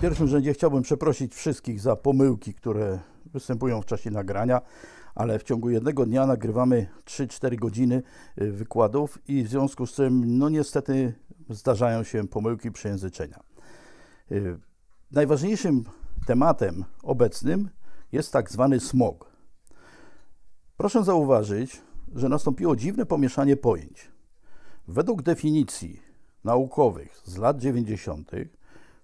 W pierwszym rzędzie chciałbym przeprosić wszystkich za pomyłki, które występują w czasie nagrania, ale w ciągu jednego dnia nagrywamy 3-4 godziny y, wykładów i w związku z tym, no niestety, zdarzają się pomyłki przejęzyczenia. Y, najważniejszym tematem obecnym jest tak zwany smog. Proszę zauważyć, że nastąpiło dziwne pomieszanie pojęć. Według definicji naukowych z lat 90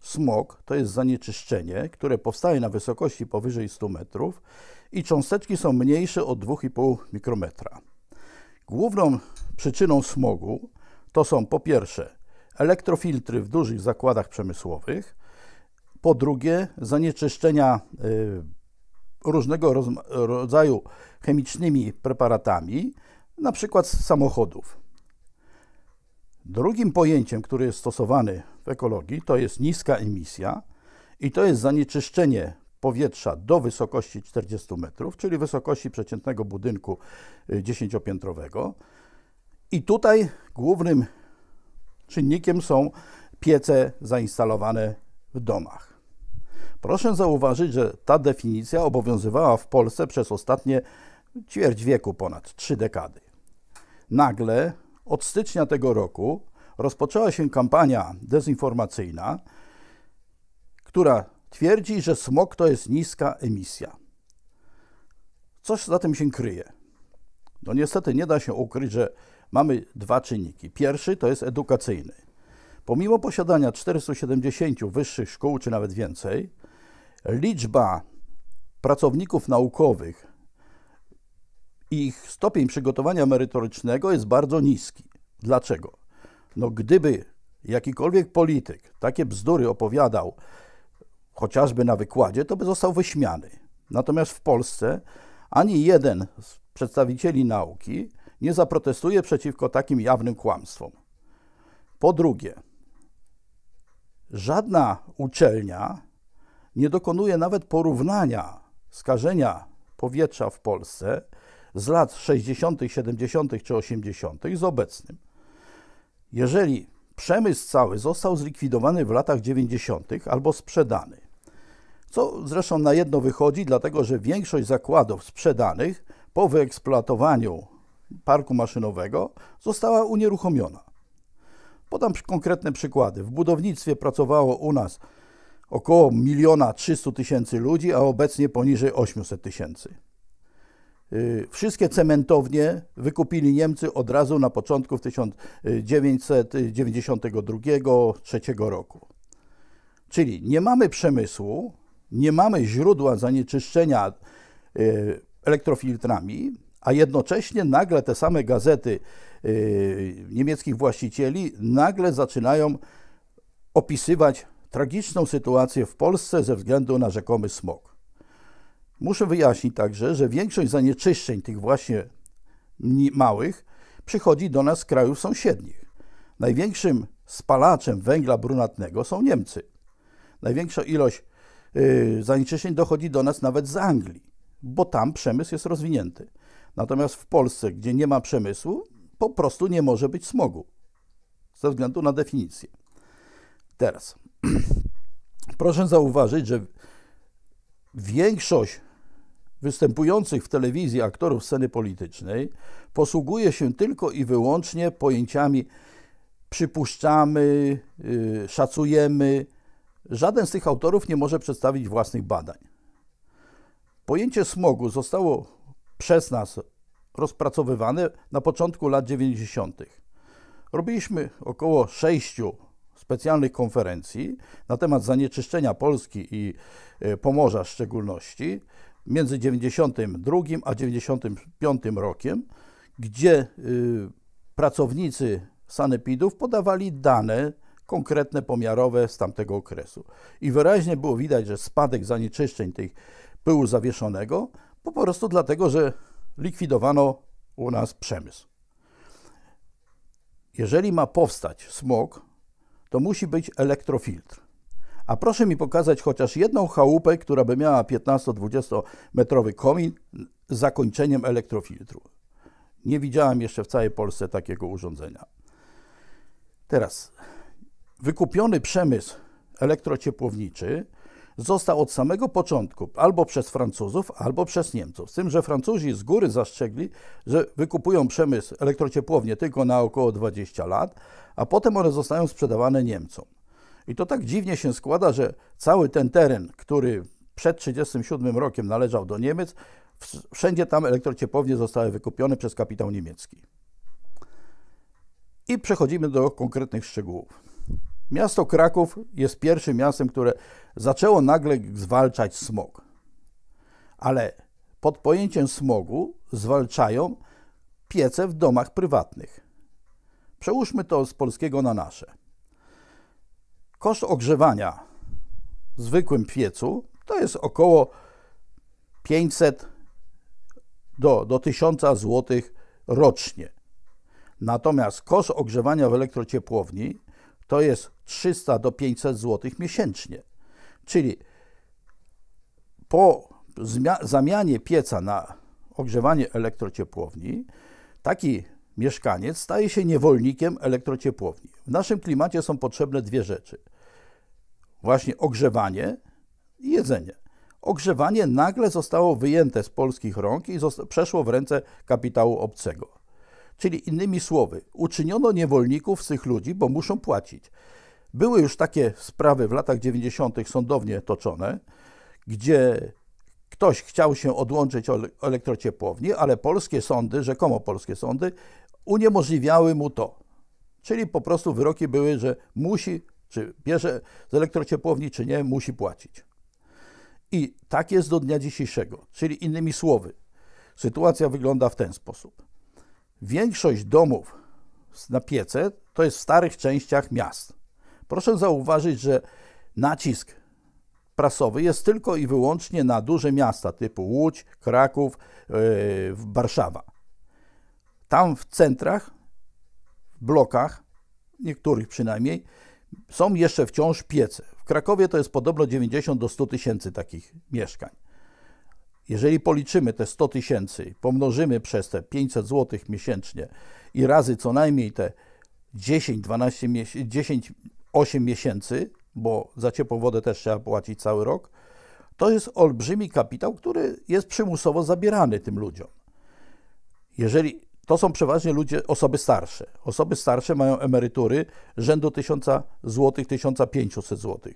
Smog to jest zanieczyszczenie, które powstaje na wysokości powyżej 100 metrów i cząsteczki są mniejsze od 2,5 mikrometra. Główną przyczyną smogu to są po pierwsze elektrofiltry w dużych zakładach przemysłowych, po drugie zanieczyszczenia y, różnego rodzaju chemicznymi preparatami, na przykład z samochodów. Drugim pojęciem, który jest stosowany w ekologii, to jest niska emisja i to jest zanieczyszczenie powietrza do wysokości 40 metrów, czyli wysokości przeciętnego budynku y, dziesięciopiętrowego. I tutaj głównym czynnikiem są piece zainstalowane w domach. Proszę zauważyć, że ta definicja obowiązywała w Polsce przez ostatnie ćwierć wieku, ponad trzy dekady. Nagle od stycznia tego roku rozpoczęła się kampania dezinformacyjna, która twierdzi, że smog to jest niska emisja. Coś za tym się kryje. No niestety nie da się ukryć, że mamy dwa czynniki. Pierwszy to jest edukacyjny. Pomimo posiadania 470 wyższych szkół, czy nawet więcej, liczba pracowników naukowych ich stopień przygotowania merytorycznego jest bardzo niski. Dlaczego? No gdyby jakikolwiek polityk takie bzdury opowiadał, chociażby na wykładzie, to by został wyśmiany. Natomiast w Polsce ani jeden z przedstawicieli nauki nie zaprotestuje przeciwko takim jawnym kłamstwom. Po drugie, żadna uczelnia nie dokonuje nawet porównania skażenia powietrza w Polsce z lat 60., 70. czy 80. z obecnym, jeżeli przemysł cały został zlikwidowany w latach 90. albo sprzedany, co zresztą na jedno wychodzi, dlatego że większość zakładów sprzedanych po wyeksploatowaniu parku maszynowego została unieruchomiona. Podam konkretne przykłady. W budownictwie pracowało u nas około miliona 300 tysięcy ludzi, a obecnie poniżej 800 tysięcy. Y, wszystkie cementownie wykupili Niemcy od razu na początku w 1992-1993 roku. Czyli nie mamy przemysłu, nie mamy źródła zanieczyszczenia y, elektrofiltrami, a jednocześnie nagle te same gazety y, niemieckich właścicieli nagle zaczynają opisywać tragiczną sytuację w Polsce ze względu na rzekomy smog. Muszę wyjaśnić także, że większość zanieczyszczeń tych właśnie małych przychodzi do nas z krajów sąsiednich. Największym spalaczem węgla brunatnego są Niemcy. Największa ilość y, zanieczyszczeń dochodzi do nas nawet z Anglii, bo tam przemysł jest rozwinięty. Natomiast w Polsce, gdzie nie ma przemysłu, po prostu nie może być smogu ze względu na definicję. Teraz proszę zauważyć, że większość występujących w telewizji aktorów sceny politycznej posługuje się tylko i wyłącznie pojęciami przypuszczamy, y, szacujemy. Żaden z tych autorów nie może przedstawić własnych badań. Pojęcie smogu zostało przez nas rozpracowywane na początku lat 90. Robiliśmy około sześciu specjalnych konferencji na temat zanieczyszczenia Polski i y, Pomorza w szczególności między 92 a 95 rokiem, gdzie y, pracownicy sanepidów podawali dane konkretne, pomiarowe z tamtego okresu. I wyraźnie było widać, że spadek zanieczyszczeń tych pyłu zawieszonego po prostu dlatego, że likwidowano u nas przemysł. Jeżeli ma powstać smog, to musi być elektrofiltr a proszę mi pokazać chociaż jedną chałupę, która by miała 15-20 metrowy komin z zakończeniem elektrofiltru. Nie widziałem jeszcze w całej Polsce takiego urządzenia. Teraz, wykupiony przemysł elektrociepłowniczy został od samego początku albo przez Francuzów, albo przez Niemców. Z tym, że Francuzi z góry zastrzegli, że wykupują przemysł elektrociepłownie tylko na około 20 lat, a potem one zostają sprzedawane Niemcom. I to tak dziwnie się składa, że cały ten teren, który przed 1937 rokiem należał do Niemiec, wszędzie tam elektrociepłownie zostały wykupione przez kapitał niemiecki. I przechodzimy do konkretnych szczegółów. Miasto Kraków jest pierwszym miastem, które zaczęło nagle zwalczać smog. Ale pod pojęciem smogu zwalczają piece w domach prywatnych. Przełóżmy to z polskiego na nasze. Koszt ogrzewania w zwykłym piecu to jest około 500 do, do 1000 zł rocznie. Natomiast koszt ogrzewania w elektrociepłowni to jest 300 do 500 zł miesięcznie. Czyli po zamianie pieca na ogrzewanie elektrociepłowni, taki mieszkaniec staje się niewolnikiem elektrociepłowni. W naszym klimacie są potrzebne dwie rzeczy – właśnie ogrzewanie i jedzenie. Ogrzewanie nagle zostało wyjęte z polskich rąk i przeszło w ręce kapitału obcego. Czyli innymi słowy, uczyniono niewolników z tych ludzi, bo muszą płacić. Były już takie sprawy w latach 90. sądownie toczone, gdzie ktoś chciał się odłączyć od elektrociepłowni, ale polskie sądy, rzekomo polskie sądy, uniemożliwiały mu to. Czyli po prostu wyroki były, że musi czy bierze z elektrociepłowni, czy nie, musi płacić. I tak jest do dnia dzisiejszego. Czyli innymi słowy, sytuacja wygląda w ten sposób. Większość domów na piece to jest w starych częściach miast. Proszę zauważyć, że nacisk prasowy jest tylko i wyłącznie na duże miasta typu Łódź, Kraków, yy, Warszawa. Tam w centrach, w blokach, niektórych przynajmniej, są jeszcze wciąż piece. W Krakowie to jest podobno 90 do 100 tysięcy takich mieszkań. Jeżeli policzymy te 100 tysięcy, pomnożymy przez te 500 zł miesięcznie i razy co najmniej te 10, 12, 10, 8 miesięcy, bo za ciepłą wodę też trzeba płacić cały rok, to jest olbrzymi kapitał, który jest przymusowo zabierany tym ludziom. Jeżeli to są przeważnie ludzie, osoby starsze. Osoby starsze mają emerytury rzędu 1000 zł, 1500 zł.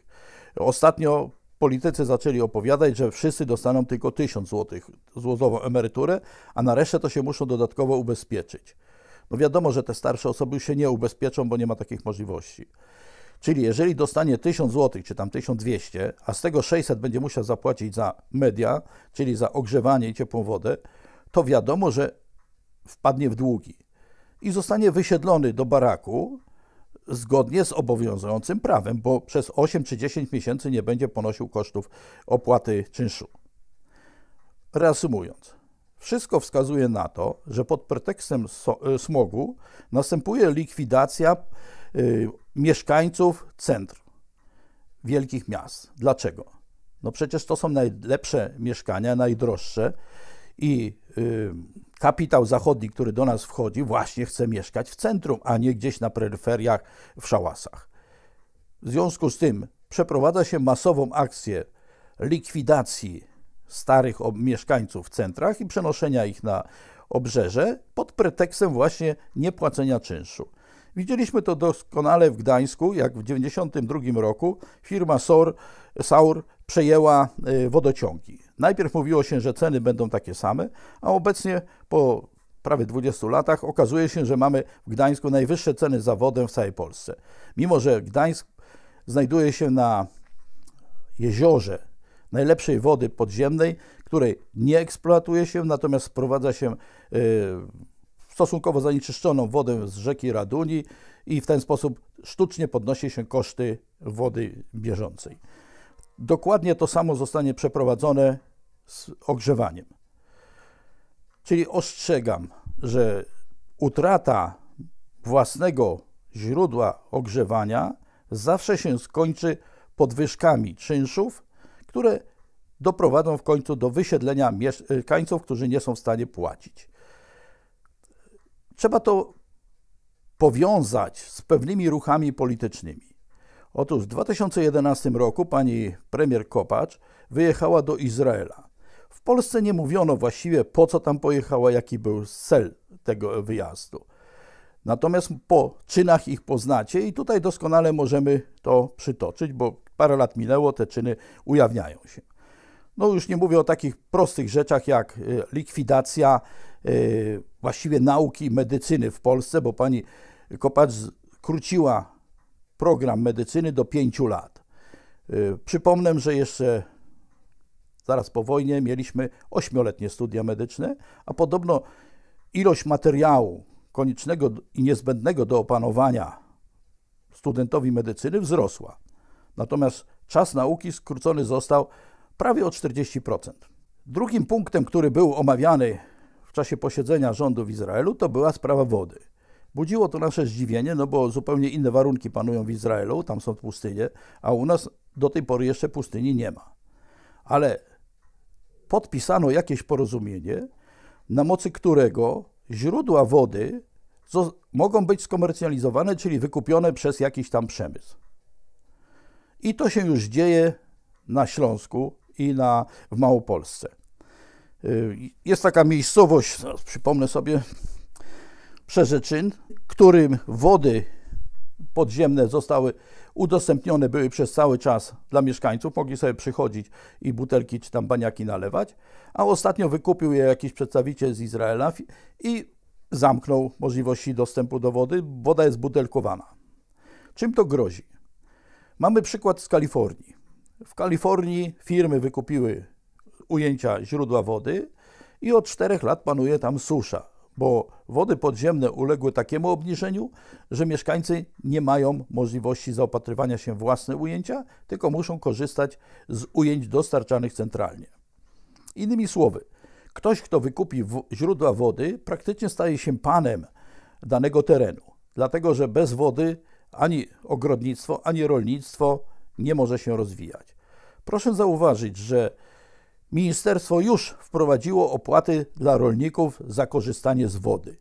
Ostatnio politycy zaczęli opowiadać, że wszyscy dostaną tylko 1000 zł złotową emeryturę, a na resztę to się muszą dodatkowo ubezpieczyć. No wiadomo, że te starsze osoby się nie ubezpieczą, bo nie ma takich możliwości. Czyli jeżeli dostanie 1000 zł, czy tam 1200, a z tego 600 będzie musiał zapłacić za media, czyli za ogrzewanie i ciepłą wodę, to wiadomo, że wpadnie w długi i zostanie wysiedlony do baraku zgodnie z obowiązującym prawem, bo przez 8 czy 10 miesięcy nie będzie ponosił kosztów opłaty czynszu. Reasumując, wszystko wskazuje na to, że pod pretekstem e, smogu następuje likwidacja e, mieszkańców centr wielkich miast. Dlaczego? No przecież to są najlepsze mieszkania, najdroższe, i y, kapitał zachodni, który do nas wchodzi, właśnie chce mieszkać w centrum, a nie gdzieś na peryferiach w szałasach. W związku z tym przeprowadza się masową akcję likwidacji starych mieszkańców w centrach i przenoszenia ich na obrzeże pod pretekstem właśnie niepłacenia czynszu. Widzieliśmy to doskonale w Gdańsku, jak w 1992 roku firma SOR, SAUR przejęła y, wodociągi. Najpierw mówiło się, że ceny będą takie same, a obecnie po prawie 20 latach okazuje się, że mamy w Gdańsku najwyższe ceny za wodę w całej Polsce. Mimo, że Gdańsk znajduje się na jeziorze najlepszej wody podziemnej, której nie eksploatuje się, natomiast sprowadza się yy, stosunkowo zanieczyszczoną wodę z rzeki Raduni i w ten sposób sztucznie podnosi się koszty wody bieżącej. Dokładnie to samo zostanie przeprowadzone z ogrzewaniem. Czyli ostrzegam, że utrata własnego źródła ogrzewania zawsze się skończy podwyżkami czynszów, które doprowadzą w końcu do wysiedlenia mieszkańców, którzy nie są w stanie płacić. Trzeba to powiązać z pewnymi ruchami politycznymi. Otóż w 2011 roku pani premier Kopacz wyjechała do Izraela. W Polsce nie mówiono właściwie po co tam pojechała, jaki był cel tego wyjazdu. Natomiast po czynach ich poznacie i tutaj doskonale możemy to przytoczyć, bo parę lat minęło, te czyny ujawniają się. No już nie mówię o takich prostych rzeczach jak y, likwidacja y, właściwie nauki medycyny w Polsce, bo pani Kopacz skróciła program medycyny do pięciu lat. Y, przypomnę, że jeszcze zaraz po wojnie mieliśmy ośmioletnie studia medyczne, a podobno ilość materiału koniecznego i niezbędnego do opanowania studentowi medycyny wzrosła. Natomiast czas nauki skrócony został prawie o 40%. Drugim punktem, który był omawiany w czasie posiedzenia rządu w Izraelu, to była sprawa wody. Budziło to nasze zdziwienie, no bo zupełnie inne warunki panują w Izraelu, tam są pustynie, a u nas do tej pory jeszcze pustyni nie ma. Ale podpisano jakieś porozumienie, na mocy którego źródła wody mogą być skomercjalizowane, czyli wykupione przez jakiś tam przemysł. I to się już dzieje na Śląsku i na, w Małopolsce. Y, jest taka miejscowość, przypomnę sobie, Przeżyczyn, którym wody podziemne zostały udostępnione, były przez cały czas dla mieszkańców, mogli sobie przychodzić i butelki czy tam baniaki nalewać, a ostatnio wykupił je jakiś przedstawiciel z Izraela i zamknął możliwości dostępu do wody, woda jest butelkowana. Czym to grozi? Mamy przykład z Kalifornii. W Kalifornii firmy wykupiły ujęcia źródła wody i od czterech lat panuje tam susza bo wody podziemne uległy takiemu obniżeniu, że mieszkańcy nie mają możliwości zaopatrywania się w własne ujęcia, tylko muszą korzystać z ujęć dostarczanych centralnie. Innymi słowy, ktoś, kto wykupi źródła wody, praktycznie staje się panem danego terenu, dlatego że bez wody ani ogrodnictwo, ani rolnictwo nie może się rozwijać. Proszę zauważyć, że Ministerstwo już wprowadziło opłaty dla rolników za korzystanie z wody.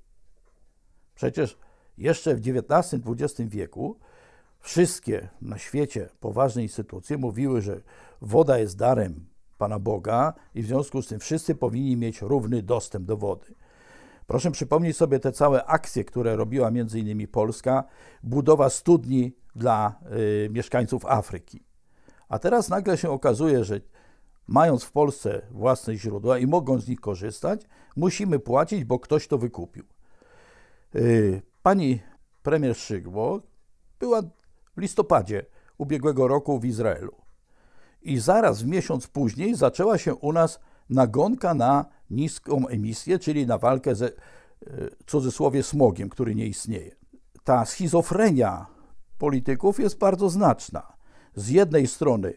Przecież jeszcze w XIX-XX wieku wszystkie na świecie poważne instytucje mówiły, że woda jest darem Pana Boga i w związku z tym wszyscy powinni mieć równy dostęp do wody. Proszę przypomnieć sobie te całe akcje, które robiła m.in. Polska, budowa studni dla y, mieszkańców Afryki. A teraz nagle się okazuje, że mając w Polsce własne źródła i mogąc z nich korzystać, musimy płacić, bo ktoś to wykupił. Y, pani premier Szygło była w listopadzie ubiegłego roku w Izraelu. I zaraz w miesiąc później zaczęła się u nas nagonka na niską emisję, czyli na walkę ze y, cudzysłowie smogiem, który nie istnieje. Ta schizofrenia polityków jest bardzo znaczna. Z jednej strony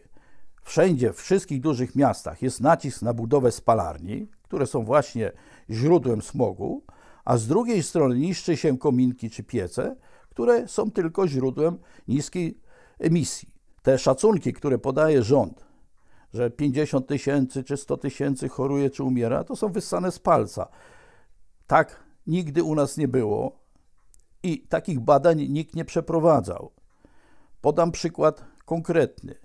wszędzie, w wszystkich dużych miastach jest nacisk na budowę spalarni, które są właśnie źródłem smogu, a z drugiej strony niszczy się kominki czy piece, które są tylko źródłem niskiej emisji. Te szacunki, które podaje rząd, że 50 tysięcy czy 100 tysięcy choruje czy umiera, to są wyssane z palca. Tak nigdy u nas nie było i takich badań nikt nie przeprowadzał. Podam przykład konkretny.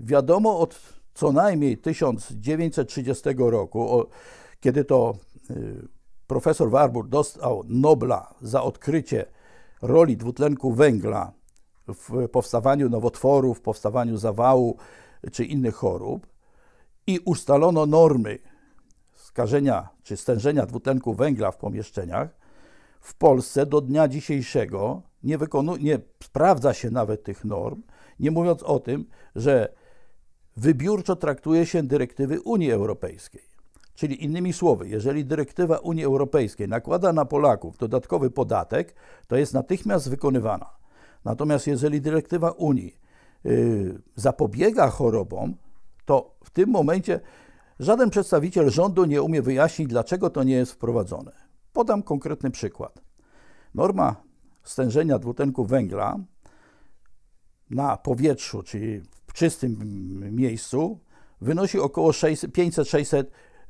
Wiadomo od co najmniej 1930 roku, kiedy to y, profesor Warburg dostał Nobla za odkrycie roli dwutlenku węgla w powstawaniu nowotworów, w powstawaniu zawału czy innych chorób i ustalono normy skażenia czy stężenia dwutlenku węgla w pomieszczeniach, w Polsce do dnia dzisiejszego nie, nie sprawdza się nawet tych norm, nie mówiąc o tym, że wybiórczo traktuje się dyrektywy Unii Europejskiej. Czyli innymi słowy, jeżeli dyrektywa Unii Europejskiej nakłada na Polaków dodatkowy podatek, to jest natychmiast wykonywana. Natomiast jeżeli dyrektywa Unii y, zapobiega chorobom, to w tym momencie żaden przedstawiciel rządu nie umie wyjaśnić, dlaczego to nie jest wprowadzone. Podam konkretny przykład. Norma stężenia dwutlenku węgla na powietrzu, czyli w czystym miejscu wynosi około 500-600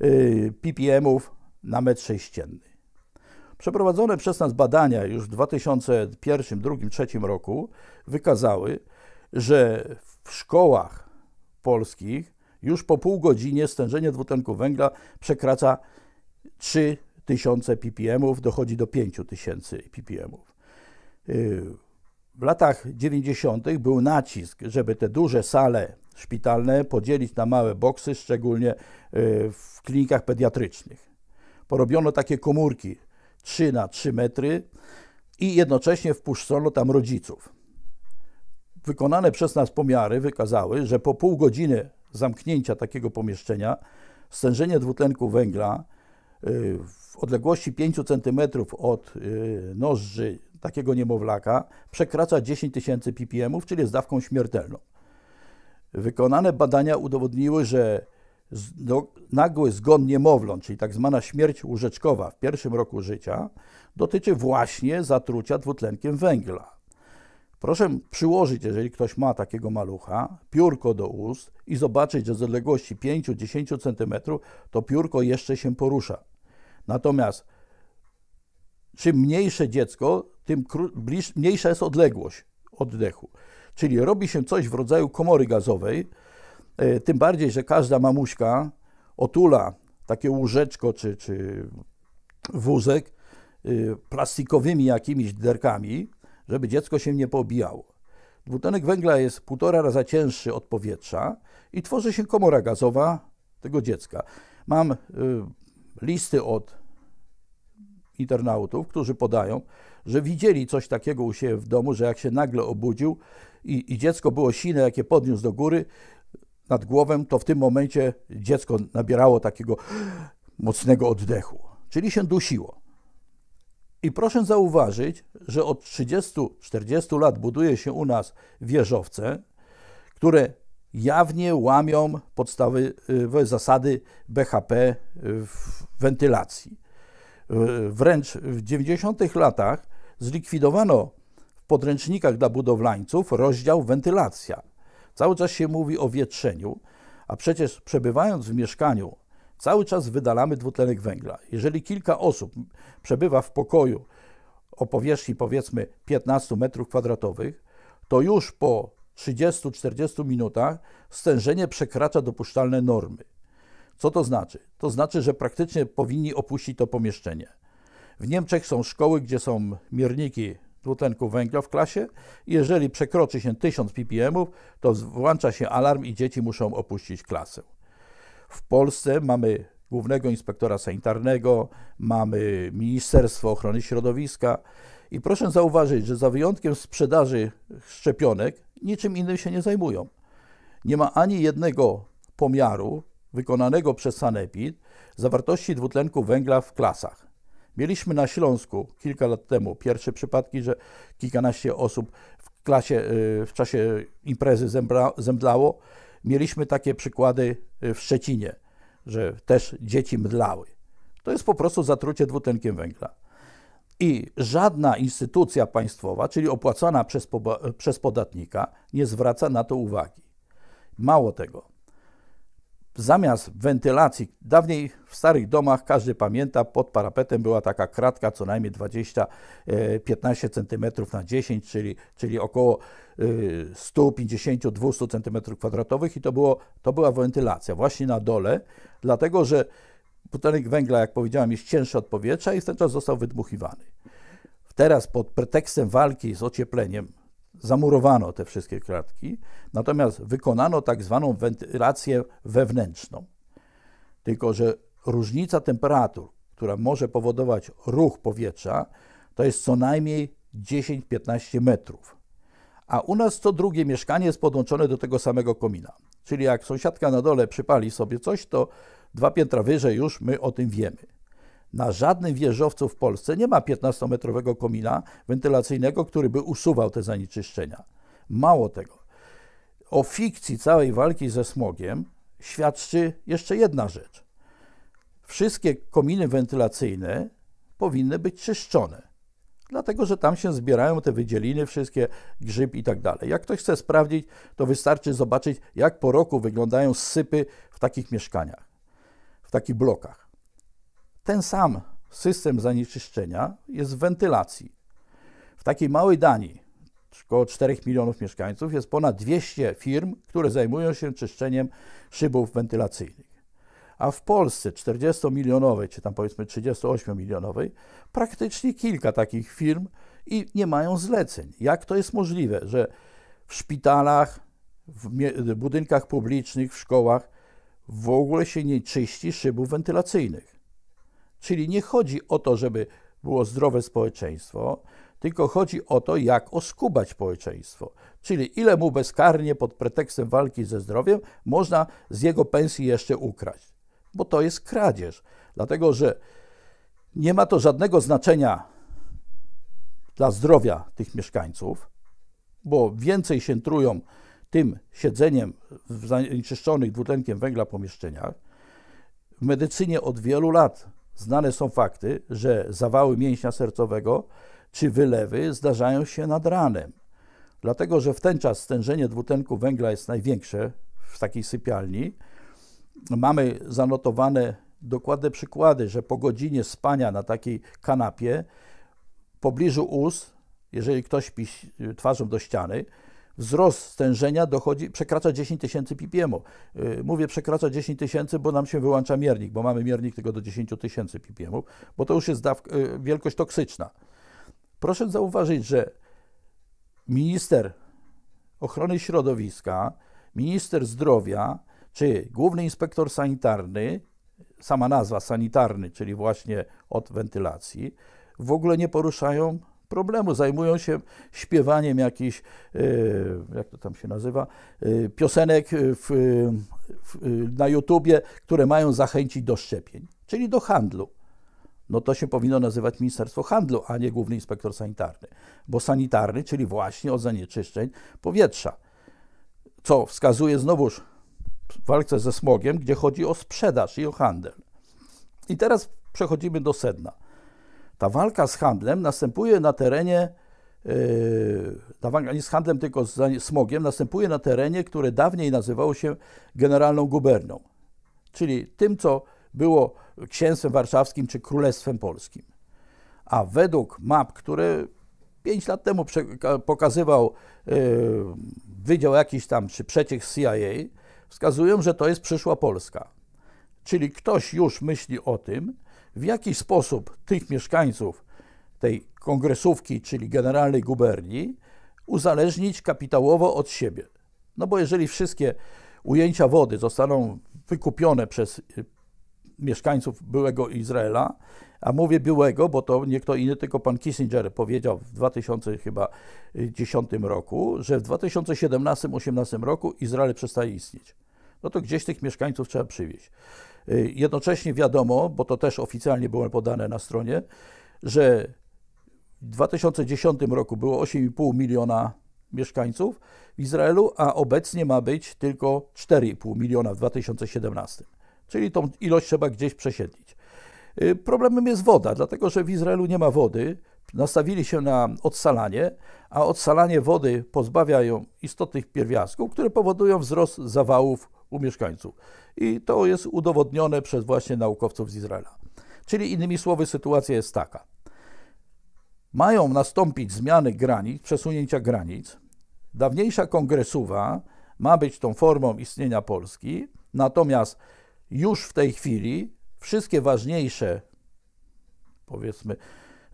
y, ppmów na metr sześcienny. Przeprowadzone przez nas badania już w 2001, 2002, 2003 roku wykazały, że w szkołach polskich już po pół godzinie stężenie dwutlenku węgla przekracza 3000 ppm, dochodzi do 5000 ppm. Y, w latach 90. był nacisk, żeby te duże sale szpitalne podzielić na małe boksy, szczególnie y, w klinikach pediatrycznych. Porobiono takie komórki 3 na 3 metry i jednocześnie wpuszczono tam rodziców. Wykonane przez nas pomiary wykazały, że po pół godziny zamknięcia takiego pomieszczenia stężenie dwutlenku węgla y, w odległości 5 cm od y, nożdży takiego niemowlaka przekracza 10 tysięcy ppm, czyli jest dawką śmiertelną. Wykonane badania udowodniły, że nagły zgon niemowląt, czyli tak zwana śmierć łóżeczkowa w pierwszym roku życia, dotyczy właśnie zatrucia dwutlenkiem węgla. Proszę przyłożyć, jeżeli ktoś ma takiego malucha, piórko do ust i zobaczyć, że z odległości 5-10 cm to piórko jeszcze się porusza. Natomiast czym mniejsze dziecko, tym bliż, mniejsza jest odległość oddechu. Czyli robi się coś w rodzaju komory gazowej, e, tym bardziej, że każda mamuśka otula takie łóżeczko czy, czy wózek e, plastikowymi jakimiś derkami, żeby dziecko się nie pobijało. Dwutlenek węgla jest półtora raza cięższy od powietrza i tworzy się komora gazowa tego dziecka. Mam e, listy od internautów, którzy podają, że widzieli coś takiego u siebie w domu, że jak się nagle obudził i, i dziecko było sine, jakie podniósł do góry nad głowem, to w tym momencie dziecko nabierało takiego mocnego oddechu, czyli się dusiło. I proszę zauważyć, że od 30-40 lat buduje się u nas wieżowce, które jawnie łamią podstawowe y, zasady BHP y, w wentylacji. Y, wręcz w 90-tych latach zlikwidowano w podręcznikach dla budowlańców rozdział wentylacja. Cały czas się mówi o wietrzeniu, a przecież przebywając w mieszkaniu cały czas wydalamy dwutlenek węgla. Jeżeli kilka osób przebywa w pokoju o powierzchni powiedzmy 15 m2, to już po 30-40 minutach stężenie przekracza dopuszczalne normy. Co to znaczy? To znaczy, że praktycznie powinni opuścić to pomieszczenie. W Niemczech są szkoły, gdzie są mierniki dwutlenku węgla w klasie. Jeżeli przekroczy się 1000 ppm, to włącza się alarm i dzieci muszą opuścić klasę. W Polsce mamy głównego inspektora sanitarnego, mamy Ministerstwo Ochrony Środowiska i proszę zauważyć, że za wyjątkiem sprzedaży szczepionek niczym innym się nie zajmują. Nie ma ani jednego pomiaru wykonanego przez Sanepid zawartości dwutlenku węgla w klasach. Mieliśmy na Śląsku kilka lat temu pierwsze przypadki, że kilkanaście osób w klasie y, w czasie imprezy zemdlało. Mieliśmy takie przykłady y, w Szczecinie, że też dzieci mdlały. To jest po prostu zatrucie dwutlenkiem węgla. I żadna instytucja państwowa, czyli opłacana przez, przez podatnika, nie zwraca na to uwagi. Mało tego, Zamiast wentylacji, dawniej w starych domach, każdy pamięta, pod parapetem była taka kratka co najmniej 20-15 e, cm na 10, czyli, czyli około 150-200 e, cm2 i to, było, to była wentylacja właśnie na dole, dlatego że butelek węgla, jak powiedziałem, jest cięższy od powietrza i w ten czas został wydmuchiwany. Teraz pod pretekstem walki z ociepleniem zamurowano te wszystkie klatki, natomiast wykonano tak zwaną wentylację wewnętrzną. Tylko, że różnica temperatur, która może powodować ruch powietrza, to jest co najmniej 10-15 metrów. A u nas co drugie mieszkanie jest podłączone do tego samego komina. Czyli jak sąsiadka na dole przypali sobie coś, to dwa piętra wyżej już my o tym wiemy. Na żadnym wieżowcu w Polsce nie ma 15-metrowego komina wentylacyjnego, który by usuwał te zanieczyszczenia. Mało tego. O fikcji całej walki ze smogiem świadczy jeszcze jedna rzecz. Wszystkie kominy wentylacyjne powinny być czyszczone, dlatego że tam się zbierają te wydzieliny, wszystkie grzyb i tak dalej. Jak ktoś chce sprawdzić, to wystarczy zobaczyć, jak po roku wyglądają sypy w takich mieszkaniach, w takich blokach ten sam system zanieczyszczenia jest w wentylacji. W takiej małej Danii, około 4 milionów mieszkańców, jest ponad 200 firm, które zajmują się czyszczeniem szybów wentylacyjnych. A w Polsce 40-milionowej, czy tam powiedzmy 38-milionowej, praktycznie kilka takich firm i nie mają zleceń. Jak to jest możliwe, że w szpitalach, w budynkach publicznych, w szkołach w ogóle się nie czyści szybów wentylacyjnych? Czyli nie chodzi o to, żeby było zdrowe społeczeństwo, tylko chodzi o to, jak oskubać społeczeństwo. Czyli ile mu bezkarnie pod pretekstem walki ze zdrowiem można z jego pensji jeszcze ukraść. Bo to jest kradzież. Dlatego, że nie ma to żadnego znaczenia dla zdrowia tych mieszkańców, bo więcej się trują tym siedzeniem w zanieczyszczonych dwutlenkiem węgla pomieszczeniach. W medycynie od wielu lat Znane są fakty, że zawały mięśnia sercowego czy wylewy zdarzają się nad ranem. Dlatego, że w ten czas stężenie dwutlenku węgla jest największe w takiej sypialni. Mamy zanotowane dokładne przykłady, że po godzinie spania na takiej kanapie w pobliżu ust, jeżeli ktoś śpi twarzą do ściany, wzrost stężenia dochodzi, przekracza 10 tysięcy ppm. Y, mówię przekracza 10 tysięcy, bo nam się wyłącza miernik, bo mamy miernik tylko do 10 tysięcy ppm, bo to już jest dawka, y, wielkość toksyczna. Proszę zauważyć, że minister ochrony środowiska, minister zdrowia czy główny inspektor sanitarny, sama nazwa sanitarny, czyli właśnie od wentylacji, w ogóle nie poruszają problemu. Zajmują się śpiewaniem jakichś, e, jak to tam się nazywa, e, piosenek w, w, na YouTubie, które mają zachęcić do szczepień, czyli do handlu. No to się powinno nazywać Ministerstwo Handlu, a nie Główny Inspektor Sanitarny, bo sanitarny, czyli właśnie od zanieczyszczeń powietrza, co wskazuje znowuż w walce ze smogiem, gdzie chodzi o sprzedaż i o handel. I teraz przechodzimy do sedna. Ta walka z handlem następuje na terenie, yy, ta walka nie z handlem, tylko z smogiem, następuje na terenie, które dawniej nazywało się generalną guberną, czyli tym, co było księstwem warszawskim czy królestwem polskim. A według map, które 5 lat temu pokazywał yy, wydział jakiś tam, czy przeciek CIA, wskazują, że to jest przyszła Polska. Czyli ktoś już myśli o tym, w jaki sposób tych mieszkańców tej kongresówki, czyli generalnej guberni, uzależnić kapitałowo od siebie. No bo jeżeli wszystkie ujęcia wody zostaną wykupione przez y, mieszkańców byłego Izraela, a mówię byłego, bo to nie kto inny, tylko pan Kissinger powiedział w 2010 y, roku, że w 2017-2018 roku Izrael przestaje istnieć. No to gdzieś tych mieszkańców trzeba przywieźć. Y, jednocześnie wiadomo, bo to też oficjalnie było podane na stronie, że w 2010 roku było 8,5 miliona mieszkańców w Izraelu, a obecnie ma być tylko 4,5 miliona w 2017. Czyli tą ilość trzeba gdzieś przesiedlić. Y, problemem jest woda, dlatego że w Izraelu nie ma wody nastawili się na odsalanie, a odsalanie wody pozbawia ją istotnych pierwiastków, które powodują wzrost zawałów u mieszkańców. I to jest udowodnione przez właśnie naukowców z Izraela. Czyli innymi słowy, sytuacja jest taka. Mają nastąpić zmiany granic, przesunięcia granic. Dawniejsza Kongresowa ma być tą formą istnienia Polski, natomiast już w tej chwili wszystkie ważniejsze, powiedzmy,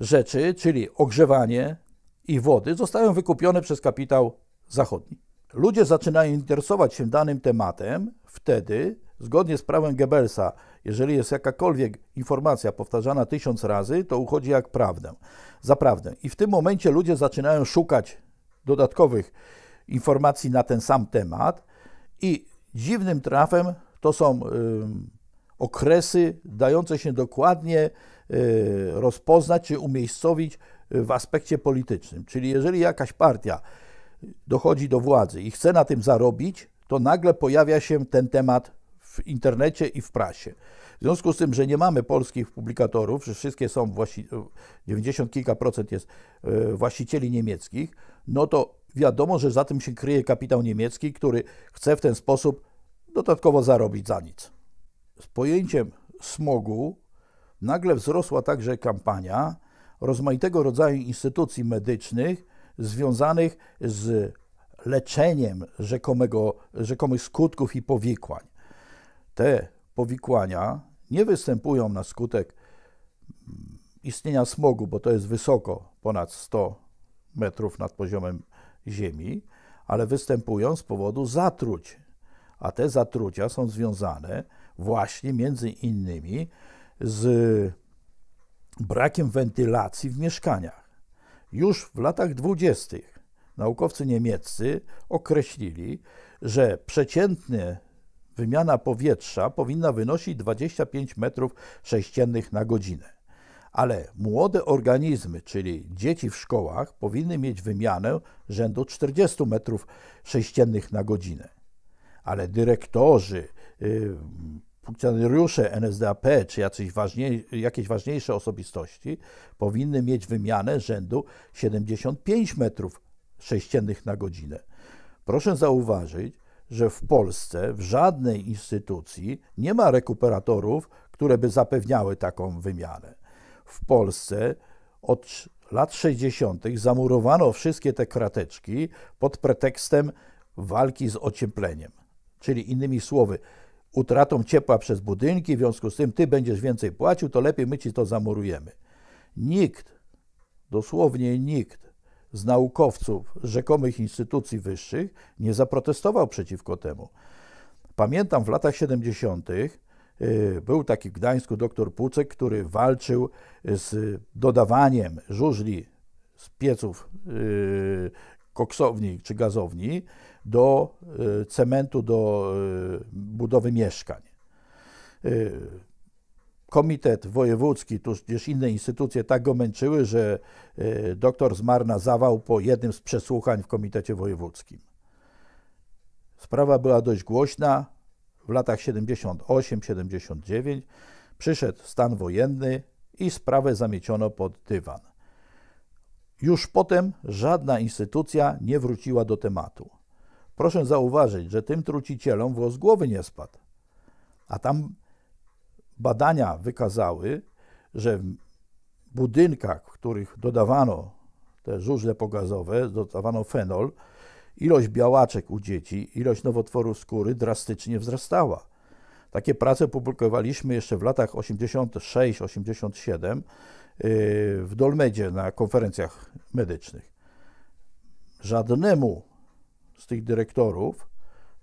rzeczy, czyli ogrzewanie i wody, zostają wykupione przez kapitał zachodni. Ludzie zaczynają interesować się danym tematem wtedy, zgodnie z prawem Goebbelsa, jeżeli jest jakakolwiek informacja powtarzana tysiąc razy, to uchodzi jak prawdę, za prawdę. I w tym momencie ludzie zaczynają szukać dodatkowych informacji na ten sam temat i dziwnym trafem to są y, okresy dające się dokładnie Y, rozpoznać czy umiejscowić w aspekcie politycznym. Czyli jeżeli jakaś partia dochodzi do władzy i chce na tym zarobić, to nagle pojawia się ten temat w internecie i w prasie. W związku z tym, że nie mamy polskich publikatorów, że wszystkie są, właści- 90 kilka procent jest y, właścicieli niemieckich, no to wiadomo, że za tym się kryje kapitał niemiecki, który chce w ten sposób dodatkowo zarobić za nic. Z pojęciem smogu nagle wzrosła także kampania rozmaitego rodzaju instytucji medycznych związanych z leczeniem rzekomego, rzekomych skutków i powikłań. Te powikłania nie występują na skutek mm, istnienia smogu, bo to jest wysoko, ponad 100 metrów nad poziomem Ziemi, ale występują z powodu zatruć. A te zatrucia są związane właśnie między innymi z brakiem wentylacji w mieszkaniach. Już w latach dwudziestych naukowcy niemieccy określili, że przeciętny wymiana powietrza powinna wynosić 25 metrów sześciennych na godzinę. Ale młode organizmy, czyli dzieci w szkołach, powinny mieć wymianę rzędu 40 metrów sześciennych na godzinę. Ale dyrektorzy, y, funkcjonariusze NSDAP czy jacyś ważniej, jakieś ważniejsze osobistości powinny mieć wymianę rzędu 75 metrów sześciennych na godzinę. Proszę zauważyć, że w Polsce w żadnej instytucji nie ma rekuperatorów, które by zapewniały taką wymianę. W Polsce od lat 60. zamurowano wszystkie te krateczki pod pretekstem walki z ociepleniem. Czyli innymi słowy, utratą ciepła przez budynki, w związku z tym ty będziesz więcej płacił, to lepiej my ci to zamurujemy. Nikt, dosłownie nikt z naukowców rzekomych instytucji wyższych nie zaprotestował przeciwko temu. Pamiętam w latach 70. Y, był taki w Gdańsku doktor Pucek, który walczył z dodawaniem żużli z pieców y, koksowni czy gazowni do y, cementu, do y, budowy mieszkań. Y, komitet Wojewódzki, gdzieś inne instytucje tak go męczyły, że doktor zmarł na zawał po jednym z przesłuchań w Komitecie Wojewódzkim. Sprawa była dość głośna w latach 78-79. Przyszedł stan wojenny i sprawę zamieciono pod dywan. Już potem żadna instytucja nie wróciła do tematu. Proszę zauważyć, że tym trucicielom włos głowy nie spadł. A tam badania wykazały, że w budynkach, w których dodawano te żużle pogazowe, dodawano fenol, ilość białaczek u dzieci, ilość nowotworów skóry drastycznie wzrastała. Takie prace publikowaliśmy jeszcze w latach 86-87 yy, w Dolmedzie na konferencjach medycznych. Żadnemu z tych dyrektorów,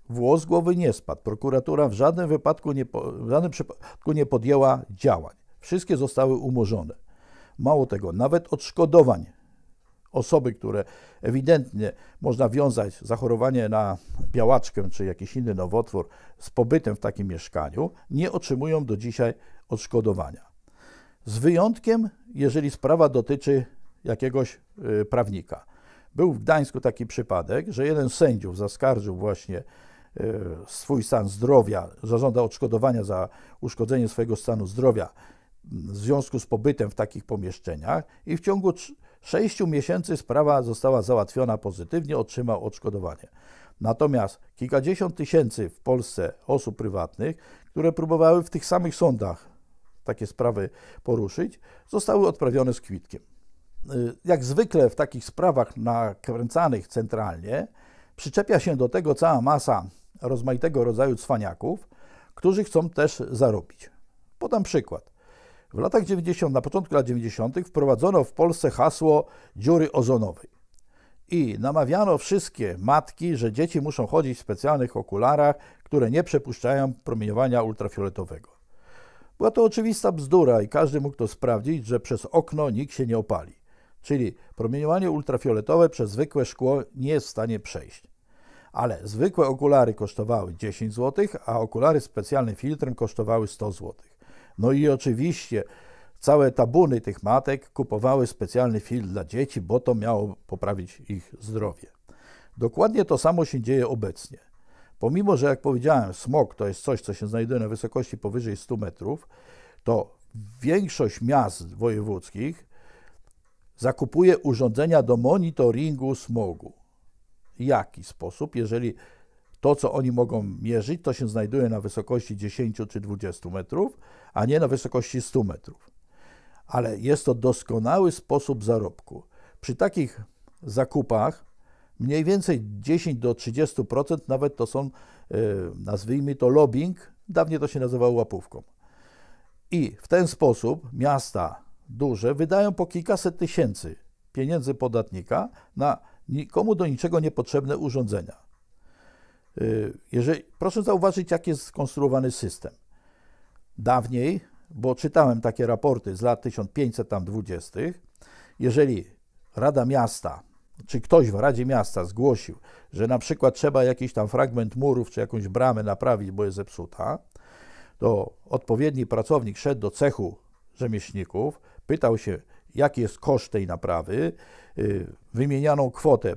włos głowy nie spadł. Prokuratura w żadnym wypadku nie, w żadnym przypadku nie podjęła działań. Wszystkie zostały umorzone. Mało tego, nawet odszkodowań osoby, które ewidentnie można wiązać zachorowanie na białaczkę czy jakiś inny nowotwór z pobytem w takim mieszkaniu, nie otrzymują do dzisiaj odszkodowania. Z wyjątkiem, jeżeli sprawa dotyczy jakiegoś y, prawnika. Był w Gdańsku taki przypadek, że jeden z sędziów zaskarżył właśnie e, swój stan zdrowia, zażąda odszkodowania za uszkodzenie swojego stanu zdrowia w związku z pobytem w takich pomieszczeniach i w ciągu sześciu miesięcy sprawa została załatwiona pozytywnie, otrzymał odszkodowanie. Natomiast kilkadziesiąt tysięcy w Polsce osób prywatnych, które próbowały w tych samych sądach takie sprawy poruszyć, zostały odprawione z kwitkiem. Y, jak zwykle w takich sprawach nakręcanych centralnie, przyczepia się do tego cała masa rozmaitego rodzaju cwaniaków, którzy chcą też zarobić. Podam przykład. W latach 90., na początku lat 90. wprowadzono w Polsce hasło dziury ozonowej. I namawiano wszystkie matki, że dzieci muszą chodzić w specjalnych okularach, które nie przepuszczają promieniowania ultrafioletowego. Była to oczywista bzdura i każdy mógł to sprawdzić, że przez okno nikt się nie opali. Czyli promieniowanie ultrafioletowe przez zwykłe szkło nie jest w stanie przejść. Ale zwykłe okulary kosztowały 10 zł, a okulary z specjalnym filtrem kosztowały 100 zł. No i oczywiście całe tabuny tych matek kupowały specjalny filtr dla dzieci, bo to miało poprawić ich zdrowie. Dokładnie to samo się dzieje obecnie. Pomimo, że jak powiedziałem, smog to jest coś, co się znajduje na wysokości powyżej 100 metrów, to większość miast wojewódzkich zakupuje urządzenia do monitoringu smogu. Jaki sposób? Jeżeli to, co oni mogą mierzyć, to się znajduje na wysokości 10 czy 20 metrów, a nie na wysokości 100 metrów. Ale jest to doskonały sposób zarobku. Przy takich zakupach mniej więcej 10 do 30% nawet to są, e, nazwijmy to lobbying, dawniej to się nazywało łapówką. I w ten sposób miasta duże wydają po kilkaset tysięcy pieniędzy podatnika na nikomu do niczego niepotrzebne urządzenia. Y, jeżeli, proszę zauważyć, jak jest skonstruowany system. Dawniej, bo czytałem takie raporty z lat 1520, jeżeli Rada Miasta czy ktoś w Radzie Miasta zgłosił, że na przykład trzeba jakiś tam fragment murów czy jakąś bramę naprawić, bo jest zepsuta, to odpowiedni pracownik szedł do cechu rzemieślników, pytał się, jaki jest koszt tej naprawy, y, wymienianą kwotę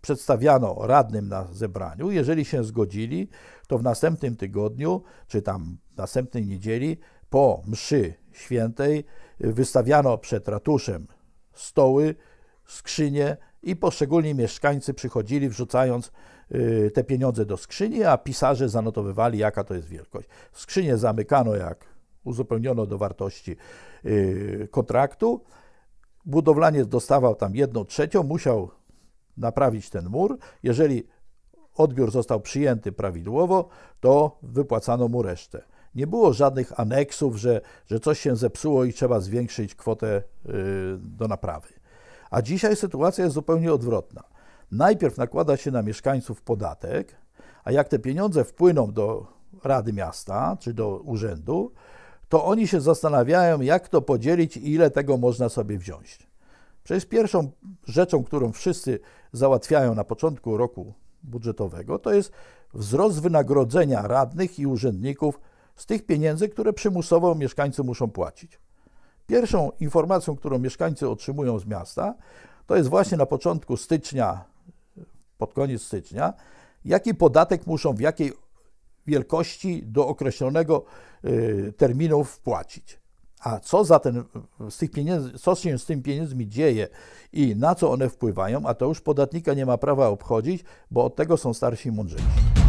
przedstawiano radnym na zebraniu. Jeżeli się zgodzili, to w następnym tygodniu, czy tam następnej niedzieli, po mszy świętej y, wystawiano przed ratuszem stoły, skrzynie i poszczególni mieszkańcy przychodzili wrzucając y, te pieniądze do skrzyni, a pisarze zanotowywali jaka to jest wielkość. Skrzynie zamykano jak uzupełniono do wartości Y, kontraktu. Budowlaniec dostawał tam jedną trzecią, musiał naprawić ten mur. Jeżeli odbiór został przyjęty prawidłowo, to wypłacano mu resztę. Nie było żadnych aneksów, że, że coś się zepsuło i trzeba zwiększyć kwotę y, do naprawy. A dzisiaj sytuacja jest zupełnie odwrotna. Najpierw nakłada się na mieszkańców podatek, a jak te pieniądze wpłyną do Rady Miasta czy do urzędu, to oni się zastanawiają, jak to podzielić i ile tego można sobie wziąć. Przecież pierwszą rzeczą, którą wszyscy załatwiają na początku roku budżetowego, to jest wzrost wynagrodzenia radnych i urzędników z tych pieniędzy, które przymusowo mieszkańcy muszą płacić. Pierwszą informacją, którą mieszkańcy otrzymują z miasta, to jest właśnie na początku stycznia, pod koniec stycznia, jaki podatek muszą w jakiej wielkości do określonego y, terminu wpłacić. A co za ten, z tych pieniędzy, co się z tym pieniędzmi dzieje i na co one wpływają, a to już podatnika nie ma prawa obchodzić, bo od tego są starsi mądrzejsi.